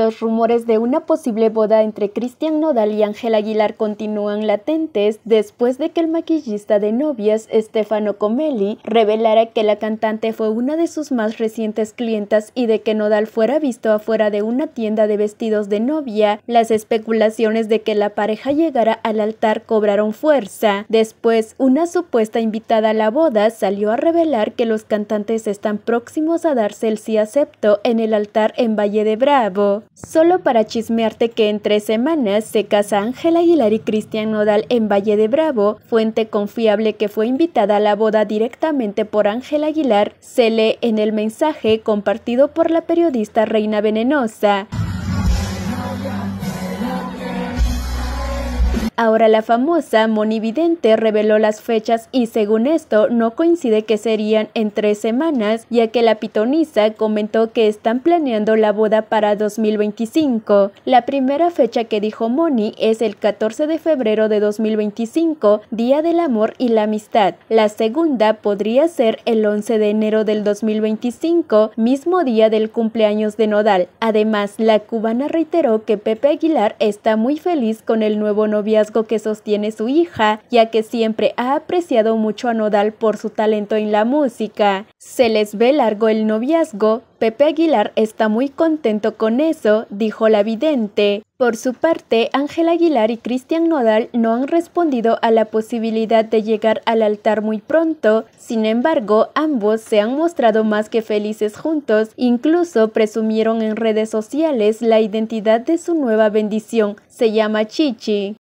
los rumores de una posible boda entre Cristian Nodal y Ángel Aguilar continúan latentes después de que el maquillista de novias Stefano Comelli revelara que la cantante fue una de sus más recientes clientas y de que Nodal fuera visto afuera de una tienda de vestidos de novia, las especulaciones de que la pareja llegara al altar cobraron fuerza. Después, una supuesta invitada a la boda salió a revelar que los cantantes están próximos a darse el sí acepto en el altar en Valle de Bravo. Solo para chismearte que en tres semanas se casa Ángela Aguilar y Cristian Nodal en Valle de Bravo, fuente confiable que fue invitada a la boda directamente por Ángela Aguilar, se lee en el mensaje compartido por la periodista Reina Venenosa. Ahora la famosa Moni Vidente reveló las fechas y según esto no coincide que serían en tres semanas, ya que la pitonisa comentó que están planeando la boda para 2025. La primera fecha que dijo Moni es el 14 de febrero de 2025, Día del Amor y la Amistad. La segunda podría ser el 11 de enero del 2025, mismo día del cumpleaños de Nodal. Además, la cubana reiteró que Pepe Aguilar está muy feliz con el nuevo novio que sostiene su hija, ya que siempre ha apreciado mucho a Nodal por su talento en la música. Se les ve largo el noviazgo, Pepe Aguilar está muy contento con eso, dijo la vidente. Por su parte, ángel Aguilar y Cristian Nodal no han respondido a la posibilidad de llegar al altar muy pronto, sin embargo, ambos se han mostrado más que felices juntos, incluso presumieron en redes sociales la identidad de su nueva bendición, se llama Chichi.